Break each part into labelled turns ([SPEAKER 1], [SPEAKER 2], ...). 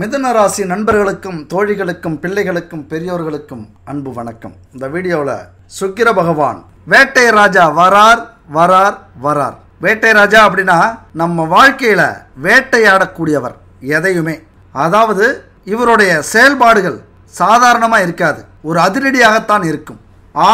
[SPEAKER 1] மிதனராசி நண்பர்களுக்கும் தோழிகளுக்கும் பிள்ளைகளுக்கும் பெரியோர்களுக்கும் அன்பு வணக்கம் இந்த வீடியோவில் சுக்கிர பகவான் வேட்டை ராஜா வரார் வரார் வரார் வேட்டை ராஜா அப்படின்னா நம்ம வாழ்க்கையில் வேட்டையாடக்கூடியவர் எதையுமே அதாவது இவருடைய செயல்பாடுகள் சாதாரணமாக இருக்காது ஒரு அதிரடியாகத்தான் இருக்கும்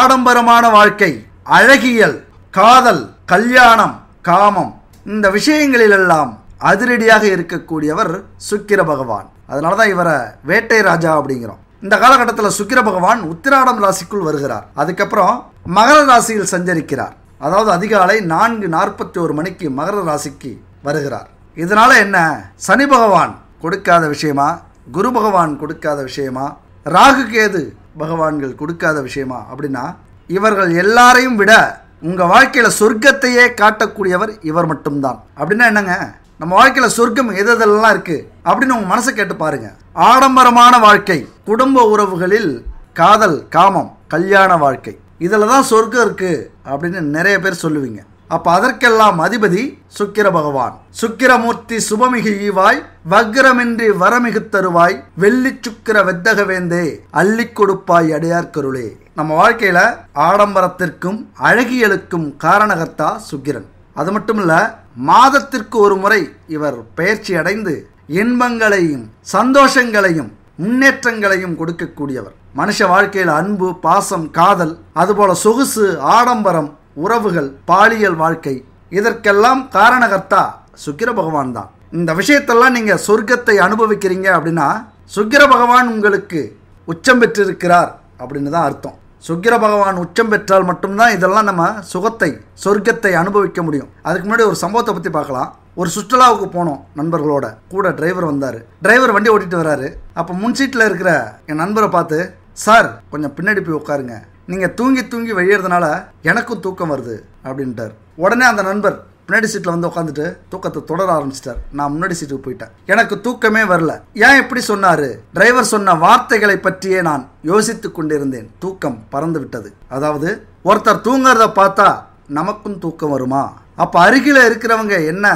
[SPEAKER 1] ஆடம்பரமான வாழ்க்கை அழகியல் காதல் கல்யாணம் காமம் இந்த விஷயங்களிலெல்லாம் அதிரடியாக இருக்கக்கூடியவர் சுக்கிர பகவான் அதனால தான் இவரை வேட்டை ராஜா அப்படிங்கிறோம் இந்த காலகட்டத்தில் சுக்கிர பகவான் உத்திராடம் ராசிக்குள் வருகிறார் அதுக்கப்புறம் மகர ராசியில் சஞ்சரிக்கிறார் அதாவது அதிகாலை நான்கு நாற்பத்தி ஒரு மணிக்கு மகர ராசிக்கு வருகிறார் இதனால என்ன சனி பகவான் கொடுக்காத விஷயமா குரு பகவான் கொடுக்காத விஷயமா ராகு கேது பகவான்கள் கொடுக்காத விஷயமா அப்படின்னா இவர்கள் எல்லாரையும் விட உங்கள் வாழ்க்கையில் சொர்க்கத்தையே காட்டக்கூடியவர் இவர் மட்டும்தான் அப்படின்னா என்னங்க நம்ம வாழ்க்கையில் சொர்க்கம் எது எதெல்லாம் இருக்குது அப்படின்னு உங்கள் மனசை கேட்டு பாருங்கள் ஆடம்பரமான வாழ்க்கை குடும்ப உறவுகளில் காதல் காமம் கல்யாண வாழ்க்கை இதில் தான் சொர்க்கம் இருக்குது அப்படின்னு நிறைய பேர் சொல்லுவீங்க அப்போ அதற்கெல்லாம் அதிபதி சுக்கிர பகவான் சுக்கிரமூர்த்தி சுபமிகு ஈவாய் வக்ரமின்றி வரமிகு தருவாய் வெள்ளி சுக்கிர வெத்தக வேந்தே அள்ளி கொடுப்பாய் அடையார்கருளே நம்ம வாழ்க்கையில் ஆடம்பரத்திற்கும் அழகியலுக்கும் காரணகர்த்தா சுக்கிரன் அது மட்டும் இல்லை மாதத்திற்கு ஒரு முறை இவர் பயிற்சி அடைந்து இன்பங்களையும் சந்தோஷங்களையும் முன்னேற்றங்களையும் கொடுக்கக்கூடியவர் மனுஷ வாழ்க்கையில் அன்பு பாசம் காதல் அதுபோல சொகுசு ஆடம்பரம் உறவுகள் பாலியல் வாழ்க்கை இதற்கெல்லாம் காரணகர்த்தா சுக்கிர பகவான் தான் இந்த விஷயத்தெல்லாம் நீங்கள் சொர்க்கத்தை அனுபவிக்கிறீங்க அப்படின்னா சுக்கிர பகவான் உங்களுக்கு உச்சம் பெற்றிருக்கிறார் அப்படின்னு தான் அர்த்தம் சுக்கிர பகவான் உச்சம் பெற்றால் மட்டும்தான் இதெல்லாம் நம்ம சுகத்தை சொர்க்கத்தை அனுபவிக்க முடியும் அதுக்கு முன்னாடி ஒரு சம்பவத்தை பற்றி பார்க்கலாம் ஒரு சுற்றுலாவுக்கு போனோம் நண்பர்களோட கூட டிரைவர் வந்தார் டிரைவர் வண்டி ஓட்டிட்டு வராரு அப்போ முன் சீட்டில் இருக்கிற என் நண்பரை பார்த்து சார் கொஞ்சம் பின்னாடி போய் உட்காருங்க நீங்கள் தூங்கி தூங்கி வழியறதுனால எனக்கும் தூக்கம் வருது அப்படின்ட்டார் உடனே அந்த நண்பர் பின்னாடி சீட்டில் வந்து உட்காந்துட்டு தூக்கத்தை தொடர ஆரம்பிச்சிட்டார் நான் முன்னாடி சீட்டுக்கு போயிட்டேன் எனக்கு தூக்கமே வரல ஏன் எப்படி சொன்னார் டிரைவர் சொன்ன வார்த்தைகளை பற்றியே நான் யோசித்துக் கொண்டிருந்தேன் தூக்கம் பறந்து விட்டது அதாவது ஒருத்தர் தூங்குறத பார்த்தா நமக்கும் தூக்கம் வருமா அப்போ அருகில் இருக்கிறவங்க என்ன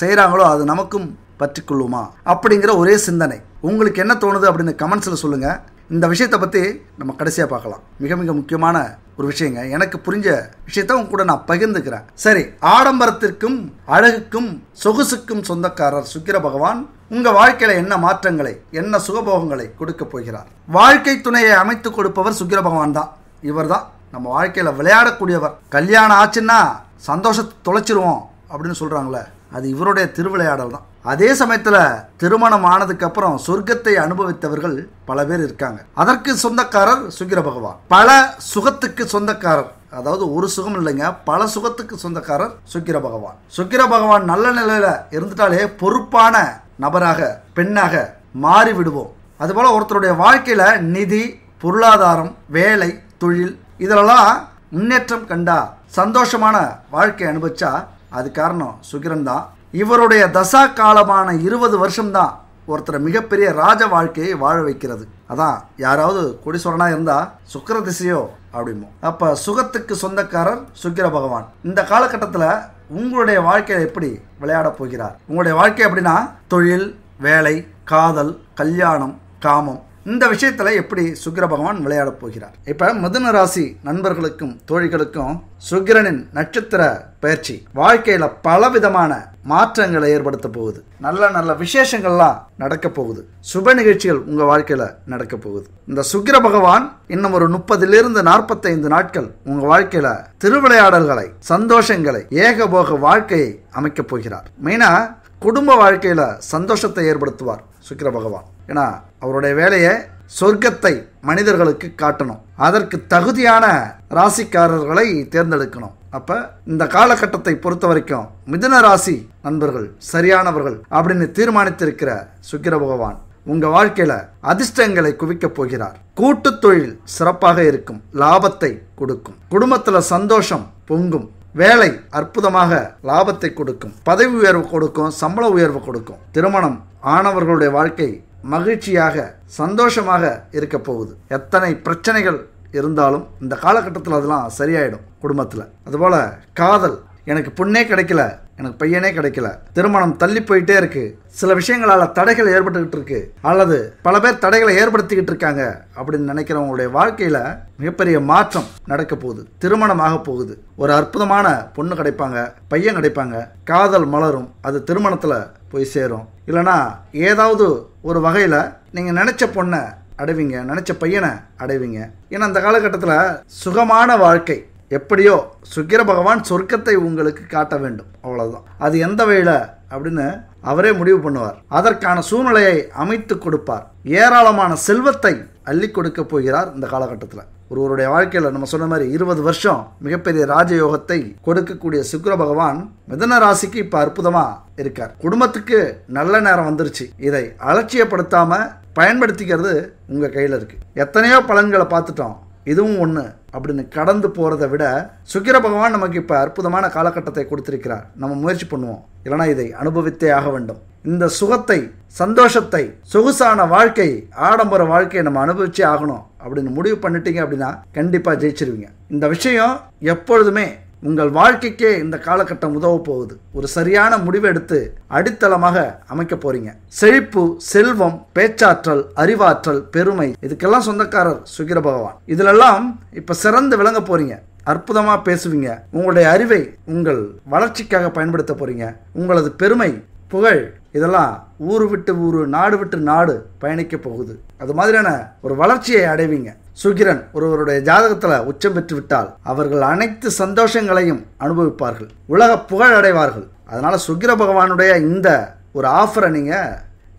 [SPEAKER 1] செய்கிறாங்களோ அது நமக்கும் பற்றி கொள்ளுமா அப்படிங்கிற ஒரே சிந்தனை உங்களுக்கு என்ன தோணுது அப்படின்னு கமெண்ட்ஸில் சொல்லுங்கள் இந்த விஷயத்தை பற்றி நம்ம கடைசியாக பார்க்கலாம் மிக மிக முக்கியமான ஒரு விஷயங்க எனக்கு புரிஞ்ச விஷயத்த உங்க கூட நான் பகிர்ந்துக்கிறேன் சரி ஆடம்பரத்திற்கும் அழகுக்கும் சொகுசுக்கும் சொந்தக்காரர் சுக்கிர பகவான் உங்க வாழ்க்கையில என்ன மாற்றங்களை என்ன சுகபோகங்களை கொடுக்க போகிறார் வாழ்க்கை துணையை அமைத்து கொடுப்பவர் சுக்கிர பகவான் தான் இவர் தான் நம்ம வாழ்க்கையில் விளையாடக்கூடியவர் கல்யாணம் ஆச்சுன்னா சந்தோஷத்தை தொலைச்சிருவோம் அப்படின்னு சொல்கிறாங்களே அது இவருடைய திருவிளையாடல் தான் அதே சமயத்தில் திருமணம் ஆனதுக்கப்புறம் சொர்க்கத்தை அனுபவித்தவர்கள் பல பேர் இருக்காங்க அதற்கு சொந்தக்காரர் சுக்கிர பகவான் பல சுகத்துக்கு சொந்தக்காரர் அதாவது ஒரு சுகம் இல்லைங்க பல சுகத்துக்கு சொந்தக்காரர் சுக்கிர பகவான் சுக்கிர பகவான் நல்ல நிலையில் இருந்துட்டாலே பொறுப்பான நபராக பெண்ணாக மாறி விடுவோம் அதுபோல் ஒருத்தருடைய வாழ்க்கையில் நிதி பொருளாதாரம் வேலை தொழில் இதெல்லாம் முன்னேற்றம் கண்டா சந்தோஷமான வாழ்க்கை அனுபவிச்சா அது காரணம் சுகிரன் தான் இவருடைய தசா காலமான இருபது வருஷம்தான் ஒருத்தரை மிகப்பெரிய ராஜ வாழ்க்கையை வாழ வைக்கிறது அதான் யாராவது கொடிசோரனாக இருந்தால் சுக்கர திசையோ அப்படிமோ அப்போ சுகத்துக்கு சொந்தக்காரர் சுக்கிர பகவான் இந்த காலகட்டத்தில் உங்களுடைய வாழ்க்கையில் எப்படி விளையாட போகிறார் உங்களுடைய வாழ்க்கை அப்படின்னா தொழில் வேலை காதல் கல்யாணம் காமம் இந்த விஷயத்தில் எப்படி சுக்கிர பகவான் விளையாடப் போகிறார் இப்போ மிதுன ராசி நண்பர்களுக்கும் தோழிகளுக்கும் சுக்கிரனின் நட்சத்திர பயிற்சி வாழ்க்கையில் விதமான மாற்றங்களை ஏற்படுத்த போகுது நல்ல நல்ல விசேஷங்கள்லாம் நடக்க போகுது சுப நிகழ்ச்சிகள் உங்கள் வாழ்க்கையில் நடக்க போகுது இந்த சுக்கிர பகவான் இன்னும் ஒரு முப்பதிலிருந்து நாற்பத்தைந்து நாட்கள் உங்கள் வாழ்க்கையில் திருவிளையாடல்களை சந்தோஷங்களை ஏகபோக வாழ்க்கையை அமைக்கப் போகிறார் மெயினாக குடும்ப வாழ்க்கையில் சந்தோஷத்தை ஏற்படுத்துவார் சுக்கிர பகவான் ஏன்னா அவருடைய வேலையை சொர்க்கத்தை மனிதர்களுக்கு காட்டணும் அதற்கு தகுதியான ராசிக்காரர்களை தேர்ந்தெடுக்கணும் அப்போ இந்த காலகட்டத்தை பொறுத்த வரைக்கும் மிதுன ராசி நண்பர்கள் சரியானவர்கள் அப்படின்னு தீர்மானித்திருக்கிற சுக்கிர பகவான் உங்க வாழ்க்கையில அதிர்ஷ்டங்களை குவிக்க போகிறார் கூட்டு தொழில் சிறப்பாக இருக்கும் லாபத்தை கொடுக்கும் குடும்பத்துல சந்தோஷம் பொங்கும் வேலை அற்புதமாக லாபத்தை கொடுக்கும் பதவி உயர்வு கொடுக்கும் சம்பள உயர்வு கொடுக்கும் திருமணம் ஆனவர்களுடைய வாழ்க்கை மகிழ்ச்சியாக சந்தோஷமாக இருக்க போகுது எத்தனை பிரச்சனைகள் இருந்தாலும் இந்த காலகட்டத்தில் அதெல்லாம் சரியாயிடும் குடும்பத்தில் அதுபோல் காதல் எனக்கு பொண்ணே கிடைக்கல எனக்கு பையனே கிடைக்கல திருமணம் தள்ளி போயிட்டே இருக்கு சில விஷயங்களால் தடைகள் ஏற்பட்டுக்கிட்டு இருக்கு அல்லது பல பேர் தடைகளை ஏற்படுத்திக்கிட்டு இருக்காங்க அப்படின்னு நினைக்கிறவங்களுடைய வாழ்க்கையில மிகப்பெரிய மாற்றம் நடக்க போகுது திருமணம் ஆக போகுது ஒரு அற்புதமான பொண்ணு கிடைப்பாங்க பையன் கிடைப்பாங்க காதல் மலரும் அது திருமணத்தில் போய் சேரும் இல்லைனா ஏதாவது ஒரு வகையில் நீங்கள் நினச்ச பொண்ணை அடைவீங்க நினச்ச பையனை அடைவீங்க ஏன்னா அந்த காலகட்டத்தில் சுகமான வாழ்க்கை எப்படியோ சுக்கிர பகவான் சொர்க்கத்தை உங்களுக்கு காட்ட வேண்டும் அவ்வளவுதான் அது எந்த வழியில் அப்படின்னு அவரே முடிவு பண்ணுவார் அதற்கான சூழ்நிலையை அமைத்து கொடுப்பார் ஏராளமான செல்வத்தை அள்ளி கொடுக்க போகிறார் இந்த காலகட்டத்தில் ஒருவருடைய வாழ்க்கையில் நம்ம சொன்ன மாதிரி இருபது வருஷம் மிகப்பெரிய ராஜயோகத்தை கொடுக்கக்கூடிய சுக்கர பகவான் மிதன ராசிக்கு இப்போ அற்புதமாக இருக்கார் குடும்பத்துக்கு நல்ல நேரம் வந்துருச்சு இதை அலட்சியப்படுத்தாமல் பயன்படுத்திக்கிறது உங்கள் கையில் இருக்குது எத்தனையோ பலன்களை பார்த்துட்டோம் இதுவும் ஒன்று அப்படின்னு கடந்து போகிறத விட சுக்கிர பகவான் நமக்கு இப்போ அற்புதமான காலகட்டத்தை கொடுத்துருக்கிறார் நம்ம முயற்சி பண்ணுவோம் இல்லைனா இதை அனுபவித்தே ஆக வேண்டும் இந்த சுகத்தை சந்தோஷத்தை சொகுசான வாழ்க்கை ஆடம்பர வாழ்க்கையை நம்ம அனுபவிச்சே ஆகணும் அப்படின்னு முடிவு பண்ணிட்டீங்க அப்படின்னா கண்டிப்பாக ஜெயிச்சிருவீங்க இந்த விஷயம் எப்பொழுதுமே உங்கள் வாழ்க்கைக்கே இந்த காலகட்டம் உதவ போகுது ஒரு சரியான முடிவெடுத்து அடித்தளமாக அமைக்க போறீங்க செழிப்பு செல்வம் பேச்சாற்றல் அறிவாற்றல் பெருமை இதுக்கெல்லாம் சொந்தக்காரர் சுகிர பகவான் இதிலெல்லாம் இப்போ சிறந்து விளங்க போறீங்க அற்புதமாக பேசுவீங்க உங்களுடைய அறிவை உங்கள் வளர்ச்சிக்காக பயன்படுத்த போறீங்க உங்களது பெருமை புகழ் இதெல்லாம் ஊர் விட்டு ஊர் நாடு விட்டு நாடு பயணிக்க போகுது அது மாதிரியான ஒரு வளர்ச்சியை அடைவீங்க சுகிரன் ஒருவருடைய ஜாதகத்தில் உச்சம் பெற்றுவிட்டால் அவர்கள் அனைத்து சந்தோஷங்களையும் அனுபவிப்பார்கள் உலக புகழ் அடைவார்கள் அதனால் சுகிர பகவானுடைய இந்த ஒரு ஆஃபரை நீங்கள்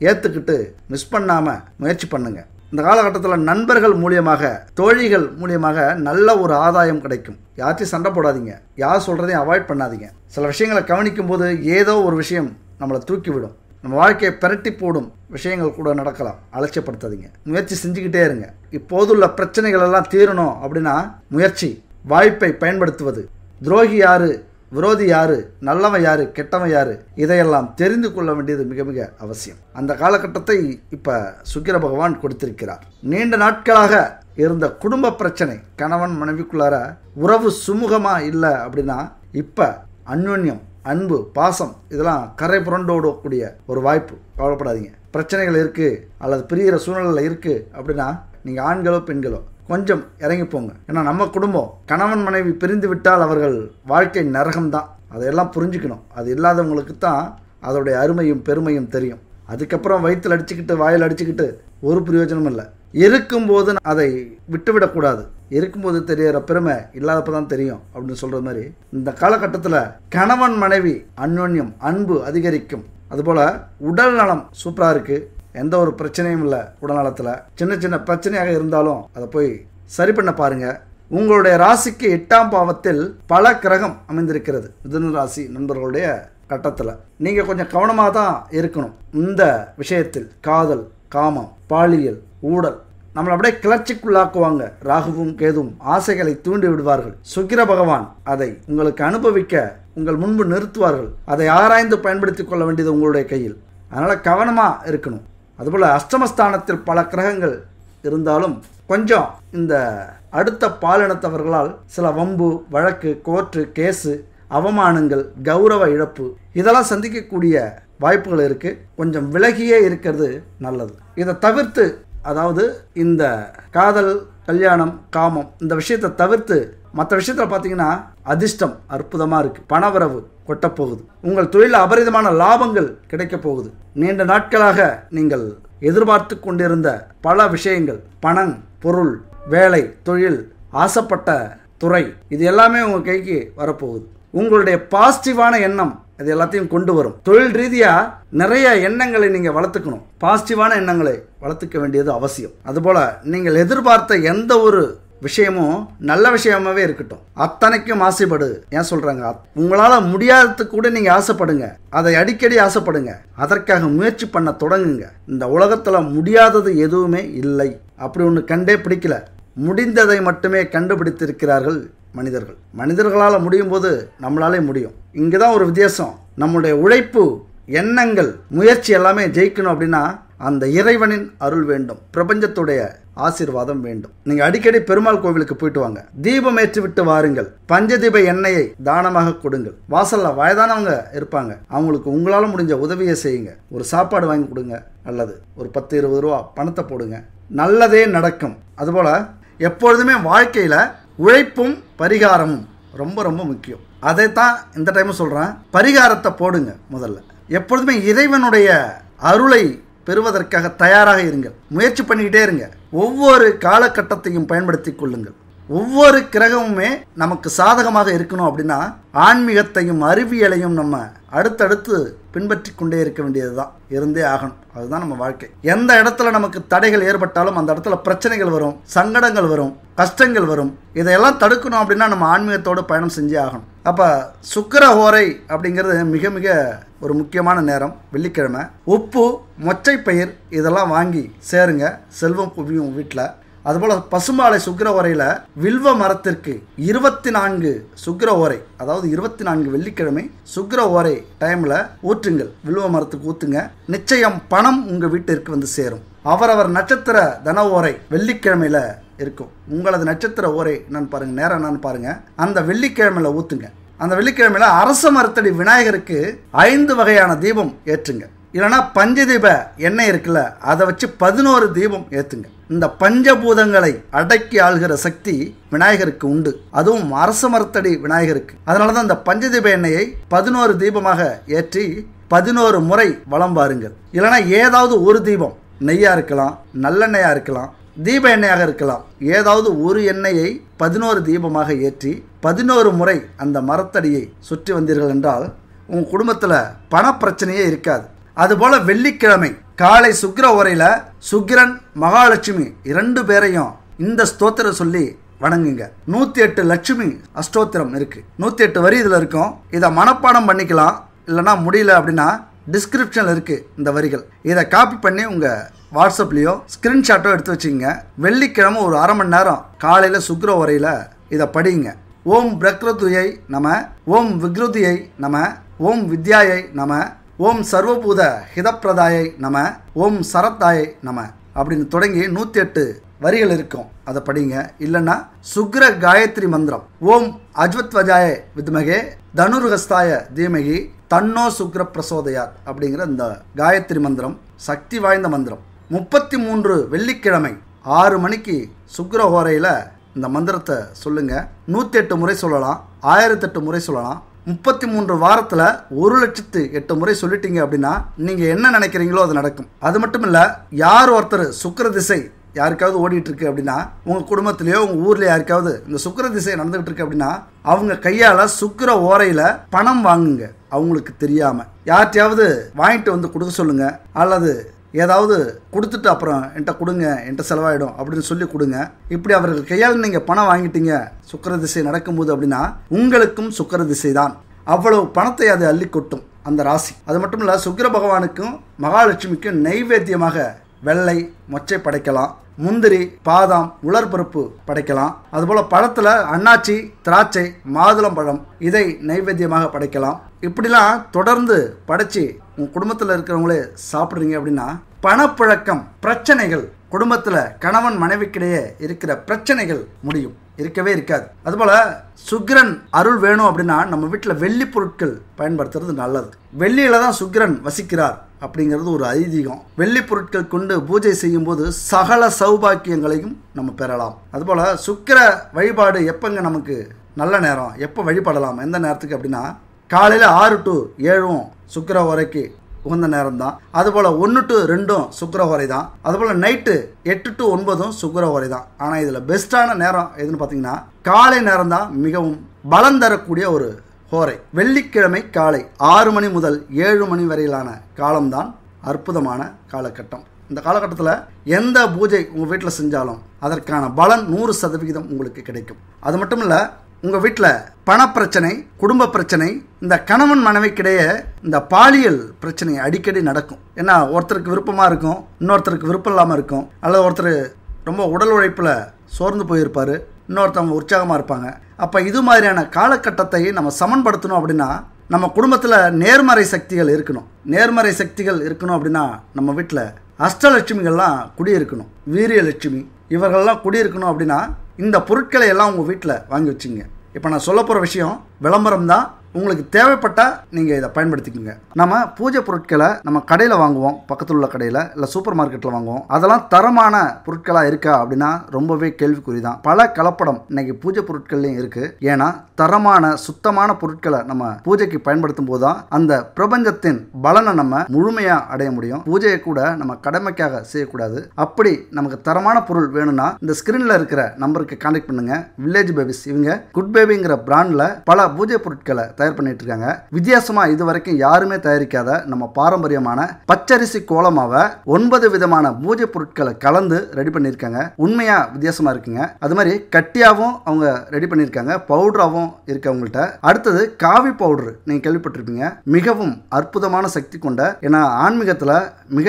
[SPEAKER 1] ஏற்றுக்கிட்டு மிஸ் பண்ணாமல் முயற்சி பண்ணுங்கள் இந்த காலகட்டத்தில் நண்பர்கள் மூலியமாக தோழிகள் மூலியமாக நல்ல ஒரு ஆதாயம் கிடைக்கும் யார்த்தையும் சண்டை போடாதீங்க யார் சொல்கிறதையும் அவாய்ட் பண்ணாதீங்க சில விஷயங்களை கவனிக்கும் போது ஏதோ ஒரு விஷயம் நம்மளை தூக்கிவிடும் நம்ம வாழ்க்கையை பிரட்டி போடும் விஷயங்கள் கூட நடக்கலாம் அலட்சியப்படுத்தாதீங்க முயற்சி செஞ்சுக்கிட்டே இருங்க இப்போதுள்ள பிரச்சனைகள் எல்லாம் தீரணும் அப்படின்னா முயற்சி வாய்ப்பை பயன்படுத்துவது துரோகி யாரு விரோதி யாரு நல்லவன் யாரு கெட்டவன் யாரு இதையெல்லாம் தெரிந்து கொள்ள வேண்டியது மிக மிக அவசியம் அந்த காலகட்டத்தை இப்ப சுக்கிர பகவான் கொடுத்திருக்கிறார் நீண்ட நாட்களாக இருந்த குடும்ப பிரச்சனை கணவன் மனைவிக்குள்ளார உறவு சுமூகமா இல்லை அப்படின்னா இப்ப அந்யோன்யம் அன்பு பாசம் இதெல்லாம் கரை புரண்டோடக்கூடிய ஒரு வாய்ப்பு கவலைப்படாதீங்க பிரச்சனைகள் இருக்குது அல்லது பிரியிற சூழ்நிலையில் இருக்குது அப்படின்னா நீங்கள் ஆண்களோ பெண்களோ கொஞ்சம் இறங்கி போங்க ஏன்னா நம்ம குடும்பம் கணவன் மனைவி பிரிந்து விட்டால் அவர்கள் வாழ்க்கை நரகம்தான் அதையெல்லாம் புரிஞ்சுக்கணும் அது இல்லாதவங்களுக்கு தான் அதோடைய அருமையும் பெருமையும் தெரியும் அதுக்கப்புறம் வயிற்றில் அடிச்சுக்கிட்டு வாயில் அடிச்சுக்கிட்டு ஒரு பிரயோஜனமும் இல்லை இருக்கும்போது அதை விட்டுவிடக்கூடாது இருக்கும்போது தெரியற பெருமை இல்லாதப்ப தான் தெரியும் அப்படின்னு சொல்கிற மாதிரி இந்த காலகட்டத்தில் கணவன் மனைவி அன்யோன்யம் அன்பு அதிகரிக்கும் அதுபோல் உடல் நலம் சூப்பராக இருக்குது எந்த ஒரு பிரச்சனையும் இல்லை உடல்நலத்தில் சின்ன சின்ன பிரச்சனையாக இருந்தாலும் அதை போய் சரி பண்ண பாருங்க உங்களுடைய ராசிக்கு எட்டாம் பாவத்தில் பல கிரகம் அமைந்திருக்கிறது மிதுன ராசி நண்பர்களுடைய கட்டத்தில் நீங்கள் கொஞ்சம் கவனமாக தான் இருக்கணும் இந்த விஷயத்தில் காதல் காமம் பாலியல் ஊடல் நம்மளை அப்படியே கிளர்ச்சிக்குள்ளாக்குவாங்க ராகுவும் கேதும் ஆசைகளை தூண்டி விடுவார்கள் சுக்கிர பகவான் அதை உங்களுக்கு அனுபவிக்க உங்கள் முன்பு நிறுத்துவார்கள் அதை ஆராய்ந்து பயன்படுத்தி கொள்ள வேண்டியது உங்களுடைய கையில் அதனால் கவனமாக இருக்கணும் அதுபோல் அஷ்டமஸ்தானத்தில் பல கிரகங்கள் இருந்தாலும் கொஞ்சம் இந்த அடுத்த பாலினத்தவர்களால் சில வம்பு வழக்கு கோர்ட்டு கேஸு அவமானங்கள் கௌரவ இழப்பு இதெல்லாம் சந்திக்கக்கூடிய வாய்ப்புகள் இருக்குது கொஞ்சம் விலகியே இருக்கிறது நல்லது இதை தவிர்த்து அதாவது இந்த காதல் கல்யாணம் காமம் இந்த விஷயத்தை தவிர்த்து மற்ற விஷயத்தில் பார்த்தீங்கன்னா அதிர்ஷ்டம் அற்புதமாக இருக்குது பணவரவு கொட்டப்போகுது உங்கள் தொழில் அபரிதமான லாபங்கள் கிடைக்க போகுது நீண்ட நாட்களாக நீங்கள் எதிர்பார்த்து கொண்டிருந்த பல விஷயங்கள் பணம் பொருள் வேலை தொழில் ஆசைப்பட்ட துறை இது எல்லாமே உங்கள் கைக்கு வரப்போகுது உங்களுடைய பாசிட்டிவான எண்ணம் அது எல்லாத்தையும் கொண்டு வரும் தொழில் ரீதியாக நிறைய எண்ணங்களை நீங்கள் வளர்த்துக்கணும் பாசிட்டிவான எண்ணங்களை வளர்த்துக்க வேண்டியது அவசியம் அதுபோல் நீங்கள் எதிர்பார்த்த எந்த ஒரு விஷயமும் நல்ல விஷயமாவே இருக்கட்டும் அத்தனைக்கும் ஆசைப்படு ஏன் சொல்கிறாங்க உங்களால் முடியாதது கூட நீங்கள் ஆசைப்படுங்க அதை அடிக்கடி ஆசைப்படுங்க அதற்காக முயற்சி பண்ண தொடங்குங்க இந்த உலகத்தில் முடியாதது எதுவுமே இல்லை அப்படி ஒன்று கண்டே பிடிக்கல முடிந்ததை மட்டுமே கண்டுபிடித்திருக்கிறார்கள் மனிதர்கள் மனிதர்களால் முடியும் போது நம்மளாலே முடியும் இங்கே தான் ஒரு வித்தியாசம் நம்முடைய உழைப்பு எண்ணங்கள் முயற்சி எல்லாமே ஜெயிக்கணும் அப்படின்னா அந்த இறைவனின் அருள் வேண்டும் பிரபஞ்சத்துடைய ஆசீர்வாதம் வேண்டும் நீங்க அடிக்கடி பெருமாள் கோவிலுக்கு போயிட்டு வாங்க தீபம் ஏற்றிவிட்டு வாருங்கள் பஞ்சதீப எண்ணெயை தானமாக கொடுங்கள் வாசல்ல வயதானவங்க இருப்பாங்க அவங்களுக்கு உங்களால முடிஞ்ச உதவியை செய்யுங்க ஒரு சாப்பாடு வாங்கி கொடுங்க அல்லது ஒரு பத்து இருபது ரூபா பணத்தை போடுங்க நல்லதே நடக்கும் அதுபோல எப்பொழுதுமே வாழ்க்கையில உழைப்பும் பரிகாரமும் ரொம்ப ரொம்ப முக்கியம் அதை தான் இந்த டைமும் சொல்கிறேன் பரிகாரத்தை போடுங்க முதல்ல எப்பொழுதுமே இறைவனுடைய அருளை பெறுவதற்காக தயாராக இருங்கள் முயற்சி பண்ணிக்கிட்டே இருங்க ஒவ்வொரு காலகட்டத்தையும் பயன்படுத்தி கொள்ளுங்கள் ஒவ்வொரு கிரகமுமே நமக்கு சாதகமாக இருக்கணும் அப்படின்னா ஆன்மீகத்தையும் அறிவியலையும் நம்ம அடுத்தடுத்து பின்பற்றி கொண்டே இருக்க வேண்டியது தான் இருந்தே ஆகணும் அதுதான் நம்ம வாழ்க்கை எந்த இடத்துல நமக்கு தடைகள் ஏற்பட்டாலும் அந்த இடத்துல பிரச்சனைகள் வரும் சங்கடங்கள் வரும் கஷ்டங்கள் வரும் இதையெல்லாம் தடுக்கணும் அப்படின்னா நம்ம ஆன்மீகத்தோடு பயணம் செஞ்சே ஆகணும் அப்போ சுக்கர ஹோரை அப்படிங்கிறது மிக மிக ஒரு முக்கியமான நேரம் வெள்ளிக்கிழமை உப்பு மொச்சை பயிர் இதெல்லாம் வாங்கி சேருங்க செல்வம் குவியும் வீட்டில் அதுபோல் பசுமாலை சுக்கர உரையில் வில்வ மரத்திற்கு இருபத்தி நான்கு சுக்கர ஓரை அதாவது இருபத்தி நான்கு வெள்ளிக்கிழமை சுக்கர ஓரை டைமில் ஊற்றுங்கள் வில்வ மரத்துக்கு ஊற்றுங்க நிச்சயம் பணம் உங்கள் வீட்டிற்கு வந்து சேரும் அவரவர் நட்சத்திர தன ஓரை வெள்ளிக்கிழமையில் இருக்கும் உங்களது நட்சத்திர ஓரை நான் பாருங்கள் நேரம் என்னன்னு பாருங்கள் அந்த வெள்ளிக்கிழமையில் ஊற்றுங்க அந்த வெள்ளிக்கிழமையில் அரச மரத்தடி விநாயகருக்கு ஐந்து வகையான தீபம் ஏற்றுங்க இல்லைனா பஞ்சதீப எண்ணெய் இருக்குல்ல அதை வச்சு பதினோரு தீபம் ஏற்றுங்க இந்த பஞ்சபூதங்களை அடக்கி ஆள்கிற சக்தி விநாயகருக்கு உண்டு அதுவும் அரச மரத்தடி விநாயகருக்கு அதனால தான் இந்த பஞ்சதீப எண்ணெயை பதினோரு தீபமாக ஏற்றி பதினோரு முறை வளம் பாருங்கள் இல்லைனா ஏதாவது ஒரு தீபம் நெய்யாக இருக்கலாம் நல்லெண்ணெயாக இருக்கலாம் தீப எண்ணெயாக இருக்கலாம் ஏதாவது ஒரு எண்ணெயை பதினோரு தீபமாக ஏற்றி பதினோரு முறை அந்த மரத்தடியை சுற்றி வந்தீர்கள் என்றால் உங்கள் குடும்பத்தில் பணப்பிரச்சனையே இருக்காது அதுபோல் வெள்ளிக்கிழமை காலை சுக்கிர உரையில் சுக்கிரன் மகாலட்சுமி இரண்டு பேரையும் இந்த ஸ்தோத்திரம் சொல்லி வணங்குங்க நூற்றி எட்டு லட்சுமி அஷ்டோத்திரம் இருக்குது நூற்றி எட்டு வரி இதில் இருக்கும் இதை மனப்பாடம் பண்ணிக்கலாம் இல்லைன்னா முடியல அப்படின்னா டிஸ்கிரிப்ஷனில் இருக்குது இந்த வரிகள் இதை காப்பி பண்ணி உங்கள் வாட்ஸ்அப்லேயோ ஸ்கிரீன்ஷாட்டோ எடுத்து வச்சுங்க வெள்ளிக்கிழமை ஒரு அரை மணி நேரம் காலையில் சுக்கிர உரையில இதை படிங்க ஓம் பிரக்ருதியை நம ஓம் விக்ருதியை நம ஓம் வித்யாயை நம ஓம் சர்வபூத ஹிதப்பிரதாயை நம ஓம் சரத்தாயை நம அப்படின்னு தொடங்கி நூற்றி எட்டு வரிகள் இருக்கும் அதை படிங்க இல்லைன்னா சுக்ர காயத்ரி மந்திரம் ஓம் அஜ்வத்வஜாய வித்மகே தனுர்ஹஸ்தாய தீமகி தன்னோ சுக்ர பிரசோதயாத் அப்படிங்கிற இந்த காயத்ரி மந்திரம் சக்தி வாய்ந்த மந்திரம் முப்பத்தி மூன்று வெள்ளிக்கிழமை ஆறு மணிக்கு சுக்ர ஹோரையில் இந்த மந்திரத்தை சொல்லுங்கள் நூற்றி எட்டு முறை சொல்லலாம் ஆயிரத்தெட்டு முறை சொல்லலாம் முப்பத்தி மூன்று வாரத்தில் ஒரு லட்சத்து எட்டு முறை சொல்லிட்டீங்க அப்படின்னா நீங்கள் என்ன நினைக்கிறீங்களோ அது நடக்கும் அது மட்டும் இல்லை யார் ஒருத்தர் சுக்கர திசை யாருக்காவது ஓடிட்டு இருக்கு அப்படின்னா உங்கள் குடும்பத்திலேயோ உங்கள் ஊர்லேயோ யாருக்காவது இந்த சுக்கர திசை நடந்துகிட்டு இருக்கு அப்படின்னா அவங்க கையால் சுக்கர ஓரையில் பணம் வாங்குங்க அவங்களுக்கு தெரியாமல் யார்கிட்டையாவது வாங்கிட்டு வந்து கொடுக்க சொல்லுங்கள் அல்லது ஏதாவது கொடுத்துட்டு அப்புறம் என்கிட்ட கொடுங்க என்கிட்ட செலவாயிடும் அப்படின்னு சொல்லி கொடுங்க இப்படி அவர்கள் கையால் நீங்கள் பணம் வாங்கிட்டீங்க சுக்கர திசை நடக்கும்போது அப்படின்னா உங்களுக்கும் சுக்கர திசை தான் அவ்வளவு பணத்தை அது அள்ளி கொட்டும் அந்த ராசி அது மட்டும் இல்லை சுக்கர பகவானுக்கும் மகாலட்சுமிக்கும் நைவேத்தியமாக வெள்ளை மொச்சை படைக்கலாம் முந்திரி பாதாம் உலர்பருப்பு படைக்கலாம் அதுபோல் பழத்தில் அன்னாச்சி திராட்சை மாதுளம்பழம் இதை நைவேத்தியமாக படைக்கலாம் இப்படிலாம் தொடர்ந்து படைச்சு உங்கள் குடும்பத்தில் இருக்கிறவங்களே சாப்பிட்றீங்க அப்படின்னா பணப்புழக்கம் பிரச்சனைகள் குடும்பத்தில் கணவன் மனைவிக்கிடையே இருக்கிற பிரச்சனைகள் முடியும் இருக்கவே இருக்காது அதுபோல் சுக்கிரன் அருள் வேணும் அப்படின்னா நம்ம வீட்டில் வெள்ளி பொருட்கள் பயன்படுத்துறது நல்லது வெள்ளியில் தான் சுக்கிரன் வசிக்கிறார் அப்படிங்கிறது ஒரு ஐதீகம் வெள்ளி பொருட்கள் கொண்டு பூஜை செய்யும் போது சகல சௌபாக்கியங்களையும் நம்ம பெறலாம் அதுபோல் சுக்கிர வழிபாடு எப்போங்க நமக்கு நல்ல நேரம் எப்போ வழிபடலாம் எந்த நேரத்துக்கு அப்படின்னா காலையில் ஆறு டு ஏழும் சுக்கர வரைக்கும் உகந்த நேரம் தான் அதுபோல் ஒன்று டு ரெண்டும் சுக்கர வரை தான் அதுபோல் நைட்டு எட்டு டு ஒன்பதும் சுக்கர வரை தான் ஆனால் இதில் பெஸ்ட்டான நேரம் எதுன்னு பார்த்தீங்கன்னா காலை நேரம் தான் மிகவும் பலம் தரக்கூடிய ஒரு ஹோரை வெள்ளிக்கிழமை காலை ஆறு மணி முதல் ஏழு மணி வரையிலான காலம்தான் அற்புதமான காலகட்டம் இந்த காலகட்டத்தில் எந்த பூஜை உங்கள் வீட்டில் செஞ்சாலும் அதற்கான பலன் நூறு சதவிகிதம் உங்களுக்கு கிடைக்கும் அது மட்டும் இல்லை உங்கள் வீட்டில் பணப்பிரச்சனை குடும்ப பிரச்சனை இந்த கணவன் மனைவிக்கிடையே இந்த பாலியல் பிரச்சனை அடிக்கடி நடக்கும் ஏன்னா ஒருத்தருக்கு விருப்பமாக இருக்கும் இன்னொருத்தருக்கு விருப்பம் இல்லாமல் இருக்கும் அல்லது ஒருத்தர் ரொம்ப உடல் உழைப்பில் சோர்ந்து போயிருப்பார் இன்னொருத்தவங்க உற்சாகமாக இருப்பாங்க அப்போ இது மாதிரியான காலகட்டத்தை நம்ம சமன்படுத்தணும் அப்படின்னா நம்ம குடும்பத்தில் நேர்மறை சக்திகள் இருக்கணும் நேர்மறை சக்திகள் இருக்கணும் அப்படின்னா நம்ம வீட்டில் அஷ்டலட்சுமிகள்லாம் குடியிருக்கணும் வீரியலட்சுமி இவர்கள்லாம் குடியிருக்கணும் அப்படின்னா இந்த பொருட்களை எல்லாம் உங்கள் வீட்டில் வாங்கி வச்சுங்க இப்போ நான் சொல்ல போகிற விஷயம் விளம்பரம் தான் உங்களுக்கு தேவைப்பட்டால் நீங்கள் இதை பயன்படுத்திக்கோங்க நம்ம பூஜை பொருட்களை நம்ம கடையில் வாங்குவோம் பக்கத்தில் உள்ள கடையில் இல்லை சூப்பர் மார்க்கெட்டில் வாங்குவோம் அதெல்லாம் தரமான பொருட்களாக இருக்கா அப்படின்னா ரொம்பவே கேள்விக்குறி தான் பல கலப்படம் இன்னைக்கு பூஜை பொருட்கள்லையும் இருக்குது ஏன்னா தரமான சுத்தமான பொருட்களை நம்ம பூஜைக்கு பயன்படுத்தும் போது தான் அந்த பிரபஞ்சத்தின் பலனை நம்ம முழுமையாக அடைய முடியும் பூஜையை கூட நம்ம கடமைக்காக செய்யக்கூடாது அப்படி நமக்கு தரமான பொருள் வேணும்னா இந்த ஸ்கிரீனில் இருக்கிற நம்பருக்கு கான்டெக்ட் பண்ணுங்கள் வில்லேஜ் பேபிஸ் இவங்க குட் பேபிங்கிற பிராண்டில் பல பூஜை பொருட்களை தயார் பண்ணிட்டு இருக்காங்க வித்தியாசமா இது வரைக்கும் யாருமே தயாரிக்காத நம்ம பாரம்பரியமான பச்சரிசி கோலமாவை ஒன்பது விதமான பூஜை பொருட்களை கலந்து ரெடி பண்ணியிருக்காங்க உண்மையா வித்தியாசமா இருக்குங்க அது மாதிரி கட்டியாவும் அவங்க ரெடி பண்ணியிருக்காங்க பவுடராகவும் இருக்கு அவங்கள்ட்ட அடுத்தது காவி பவுடர் நீங்க கேள்விப்பட்டிருப்பீங்க மிகவும் அற்புதமான சக்தி கொண்ட ஏன்னா ஆன்மீகத்தில் மிக